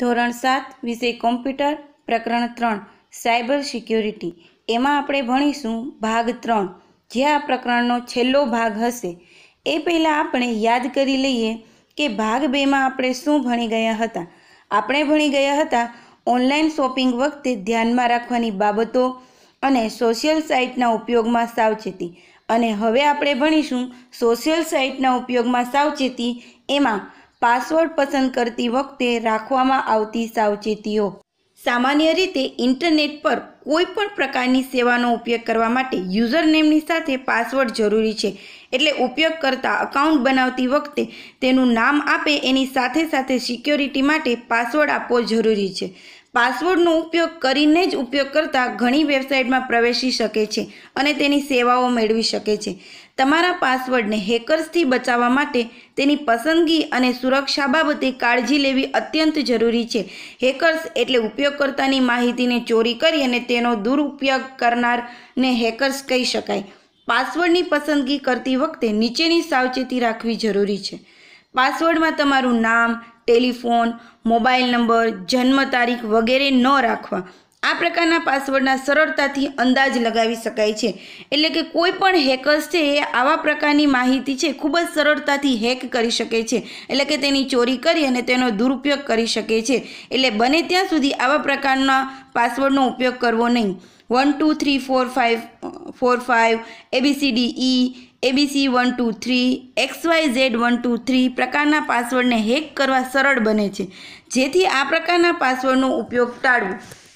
ધોરણ સાત વિષય કોમ્પ્યુટર પ્રકરણ ત્રણ સાયબર સિક્યોરિટી એમાં આપણે ભણીશું ભાગ ત્રણ જે આ પ્રકરણનો છેલ્લો ભાગ હશે એ પહેલાં આપણે યાદ કરી લઈએ કે ભાગ બેમાં આપણે શું ભણી ગયા હતા આપણે ભણી ગયા હતા ઓનલાઈન શોપિંગ વખતે ધ્યાનમાં રાખવાની બાબતો અને સોશિયલ સાઇટના ઉપયોગમાં સાવચેતી અને હવે આપણે ભણીશું સોશિયલ સાઇટના ઉપયોગમાં સાવચેતી એમાં પાસવર્ડ પસંદ કરતી વખતે રાખવામાં આવતી સાવચેતીઓ સામાન્ય રીતે ઇન્ટરનેટ પર કોઈ પણ પ્રકારની સેવાનો ઉપયોગ કરવા માટે યુઝર નેમની સાથે પાસવર્ડ જરૂરી છે એટલે ઉપયોગ કરતા અકાઉન્ટ બનાવતી વખતે તેનું નામ આપે એની સાથે સાથે સિક્યોરિટી માટે પાસવર્ડ આપવો જરૂરી છે પાસવર્ડનો ઉપયોગ કરીને જ ઉપયોગ કરતાં ઘણી વેબસાઇટમાં પ્રવેશી શકે છે અને તેની સેવાઓ મેળવી શકે છે તમારા પાસવર્ડને હેકર્સથી બચાવવા માટે તેની પસંદગી અને સુરક્ષા બાબતે કાળજી લેવી અત્યંત જરૂરી છે હેકર્સ એટલે ઉપયોગકર્તાની માહિતીને ચોરી કરી અને તેનો દુરુપયોગ કરનારને હેકર્સ કહી શકાય પાસવર્ડની પસંદગી કરતી વખતે નીચેની સાવચેતી રાખવી જરૂરી છે પાસવર્ડમાં તમારું નામ ટેલિફોન મોબાઈલ નંબર જન્મ તારીખ વગેરે ન રાખવા આ પ્રકારના પાસવર્ડના સરળતાથી અંદાજ લગાવી શકાય છે એટલે કે કોઈ પણ હેકર્સ છે એ આવા પ્રકારની માહિતી છે ખૂબ જ સરળતાથી હેક કરી શકે છે એટલે કે તેની ચોરી કરી અને તેનો દુરુપયોગ કરી શકે છે એટલે બને ત્યાં સુધી આવા પ્રકારના પાસવર્ડનો ઉપયોગ કરવો નહીં one two three four five four five ABCD E ABC one two three X Y Z one two three પ્રકારના પાસવર્ડને હેક કરવા સરળ બને છે જેથી આ પ્રકારના પાસવર્ડનો ઉપયોગ ટાળવો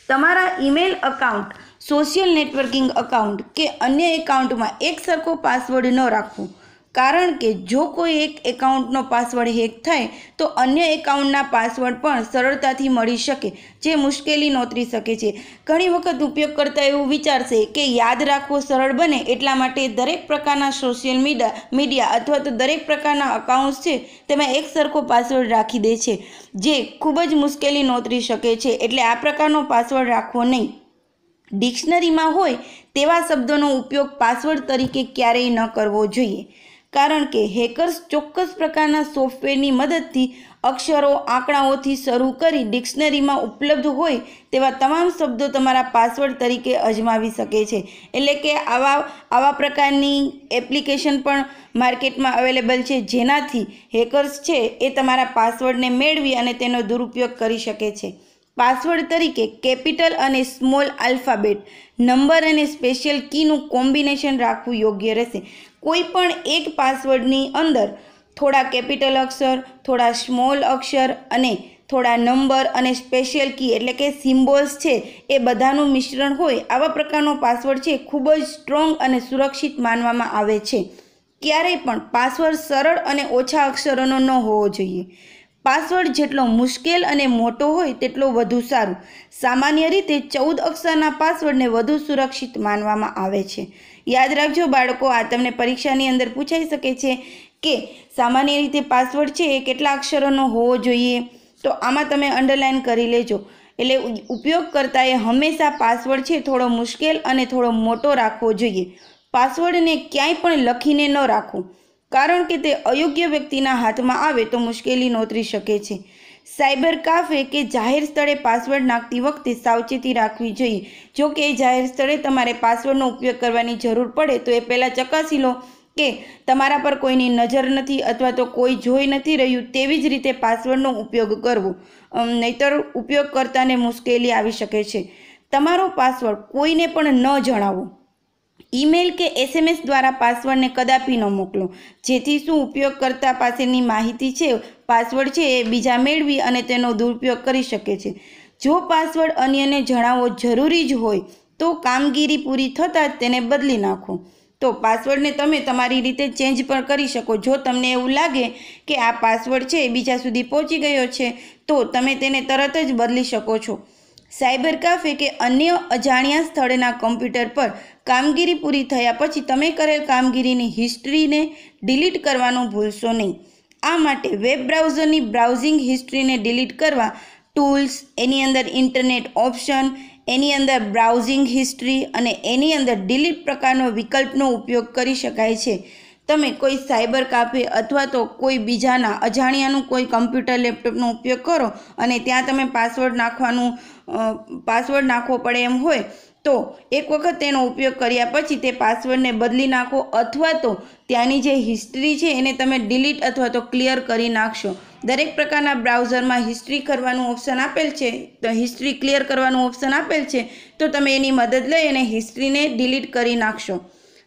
તમારા email account social networking account કે અન્ય એકાઉન્ટમાં એક સરખો પાસવર્ડ ન રાખવો કારણ કે જો કોઈ એક એકાઉન્ટનો પાસવર્ડ હેક થાય તો અન્ય એકાઉન્ટના પાસવર્ડ પણ સરળતાથી મળી શકે જે મુશ્કેલી નોતરી શકે છે ઘણી વખત ઉપયોગ કરતા એવું વિચારશે કે યાદ રાખવો સરળ બને એટલા માટે દરેક પ્રકારના સોશિયલ મીડિયા મીડિયા અથવા તો દરેક પ્રકારના અકાઉન્ટ્સ છે તેમાં એક સરખો પાસવર્ડ રાખી દે છે જે ખૂબ જ મુશ્કેલી નોતરી શકે છે એટલે આ પ્રકારનો પાસવર્ડ રાખવો નહીં ડિક્શનરીમાં હોય તેવા શબ્દોનો ઉપયોગ પાસવર્ડ તરીકે ક્યારેય ન કરવો જોઈએ કારણ કે હેકર્સ ચોક્કસ પ્રકારના સોફ્ટવેરની મદદથી અક્ષરો આંકડાઓથી શરૂ કરી ડિક્શનરીમાં ઉપલબ્ધ હોય તેવા તમામ શબ્દો તમારા પાસવર્ડ તરીકે અજમાવી શકે છે એટલે કે આવા આવા પ્રકારની એપ્લિકેશન પણ માર્કેટમાં અવેલેબલ છે જેનાથી હેકર્સ છે એ તમારા પાસવર્ડને મેળવી અને તેનો દુરુપયોગ કરી શકે છે પાસવર્ડ તરીકે કેપિટલ અને સ્મોલ આલ્ફાબેટ નંબર અને સ્પેશિયલ કીનું કોમ્બિનેશન રાખવું યોગ્ય રહેશે કોઈપણ એક પાસવર્ડની અંદર થોડા કેપિટલ અક્ષર થોડા સ્મોલ અક્ષર અને થોડા નંબર અને સ્પેશિયલ કી એટલે કે સિમ્બોલ્સ છે એ બધાનું મિશ્રણ હોય આવા પ્રકારનો પાસવર્ડ છે ખૂબ જ સ્ટ્રોંગ અને સુરક્ષિત માનવામાં આવે છે ક્યારેય પણ પાસવર્ડ સરળ અને ઓછા અક્ષરોનો ન હોવો જોઈએ પાસવર્ડ જેટલો મુશ્કેલ અને મોટો હોય તેટલો વધુ સારું સામાન્ય રીતે ચૌદ અક્ષરના પાસવર્ડને વધુ સુરક્ષિત માનવામાં આવે છે યાદ રાખજો બાળકો આ તમને પરીક્ષાની અંદર પૂછાઈ શકે છે કે સામાન્ય રીતે પાસવર્ડ છે એ કેટલા અક્ષરોનો હોવો જોઈએ તો આમાં તમે અંડરલાઇન કરી લેજો એટલે એ હંમેશા પાસવર્ડ છે થોડો મુશ્કેલ અને થોડો મોટો રાખવો જોઈએ પાસવર્ડને ક્યાંય પણ લખીને ન રાખવું કારણ કે તે અયોગ્ય વ્યક્તિના હાથમાં આવે તો મુશ્કેલી નોતરી શકે છે સાયબર કાફે કે જાહેર સ્થળે પાસવર્ડ નાખતી વખતે સાવચેતી રાખવી જોઈએ જો કે જાહેર સ્થળે તમારે પાસવર્ડનો ઉપયોગ કરવાની જરૂર પડે તો એ પહેલાં ચકાસી લો કે તમારા પર કોઈની નજર નથી અથવા તો કોઈ જોઈ નથી રહ્યું તેવી જ રીતે પાસવર્ડનો ઉપયોગ કરવો નહીતર ઉપયોગકર્તાને મુશ્કેલી આવી શકે છે તમારો પાસવર્ડ કોઈને પણ ન જણાવો ઈમેલ કે એસએમએસ દ્વારા પાસવર્ડને કદાપી ન મોકલો જેથી શું ઉપયોગકર્તા પાસેની માહિતી છે પાસવર્ડ છે એ બીજા મેળવી અને તેનો દુરુપયોગ કરી શકે છે જો પાસવર્ડ અન્યને જણાવવો જરૂરી જ હોય તો કામગીરી પૂરી થતાં જ તેને બદલી નાખો તો પાસવર્ડને તમે તમારી રીતે ચેન્જ પણ કરી શકો જો તમને એવું લાગે કે આ પાસવર્ડ છે એ બીજા સુધી પહોંચી ગયો છે તો તમે તેને તરત જ બદલી શકો છો સાયબર કાફે કે અન્ય અજાણ્યા સ્થળના કમ્પ્યુટર પર કામગીરી પૂરી થયા પછી તમે કરેલ કામગીરીની હિસ્ટ્રીને ડિલીટ કરવાનું ભૂલશો નહીં આ માટે વેબ બ્રાઉઝરની બ્રાઉઝિંગ હિસ્ટ્રીને ડિલીટ કરવા ટૂલ્સ એની અંદર ઇન્ટરનેટ ઓપ્શન એની અંદર બ્રાઉઝિંગ હિસ્ટ્રી અને એની અંદર ડિલીટ પ્રકારનો વિકલ્પનો ઉપયોગ કરી શકાય છે તમે કોઈ સાયબર કાફે અથવા તો કોઈ બીજાના અજાણ્યાનું કોઈ કમ્પ્યુટર લેપટોપનો ઉપયોગ કરો અને ત્યાં તમે પાસવર્ડ નાખવાનું પાસવર્ડ નાખવો પડે એમ હોય તો એક વખત તેનો ઉપયોગ કર્યા પછી તે પાસવર્ડને બદલી નાખો અથવા તો ત્યાંની જે હિસ્ટ્રી છે એને તમે ડિલીટ અથવા તો ક્લિયર કરી નાખશો દરેક પ્રકારના બ્રાઉઝરમાં હિસ્ટ્રી કરવાનું ઓપ્શન આપેલ છે તો હિસ્ટ્રી ક્લિયર કરવાનું ઓપ્શન આપેલ છે તો તમે એની મદદ લઈ અને હિસ્ટ્રીને ડિલીટ કરી નાખશો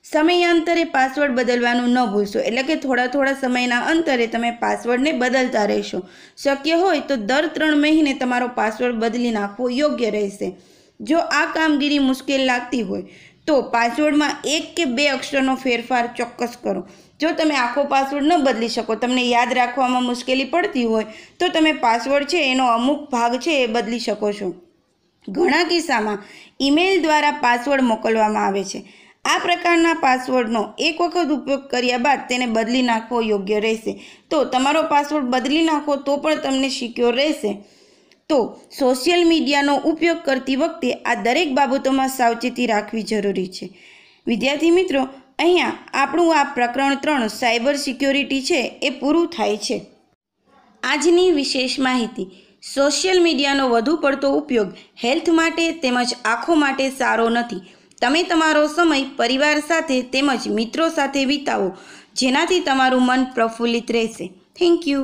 સમયાંતરે પાસવર્ડ બદલવાનું ન ભૂલશો એટલે કે થોડા થોડા સમયના અંતરે તમે પાસવર્ડને બદલતા રહેશો શક્ય હોય તો દર ત્રણ મહિને તમારો પાસવર્ડ બદલી નાખવો યોગ્ય રહેશે જો આ કામગીરી મુશ્કેલ લાગતી હોય તો પાસવર્ડમાં એક કે બે અક્ષરનો ફેરફાર ચોક્કસ કરો જો તમે આખો પાસવર્ડ ન બદલી શકો તમને યાદ રાખવામાં મુશ્કેલી પડતી હોય તો તમે પાસવર્ડ છે એનો અમુક ભાગ છે એ બદલી શકો છો ઘણા કિસ્સામાં ઈમેલ દ્વારા પાસવર્ડ મોકલવામાં આવે છે આ પ્રકારના પાસવર્ડનો એક વખત ઉપયોગ કર્યા બાદ તેને બદલી નાખવો યોગ્ય રહેશે તો તમારો પાસવર્ડ બદલી નાખો તો પણ તમને સિક્યોર રહેશે તો સોશિયલ મીડિયાનો ઉપયોગ કરતી વખતે આ દરેક બાબતોમાં સાવચેતી રાખવી જરૂરી છે વિદ્યાર્થી મિત્રો અહીંયા આપણું આ પ્રકરણ ત્રણ સાયબર સિક્યોરિટી છે એ પૂરું થાય છે આજની વિશેષ માહિતી સોશિયલ મીડિયાનો વધુ પડતો ઉપયોગ હેલ્થ માટે તેમજ આંખો માટે સારો નથી તમે તમારો સમય પરિવાર સાથે તેમજ મિત્રો સાથે વિતાવો જેનાથી તમારું મન પ્રફુલ્લિત રહેશે થેન્ક યુ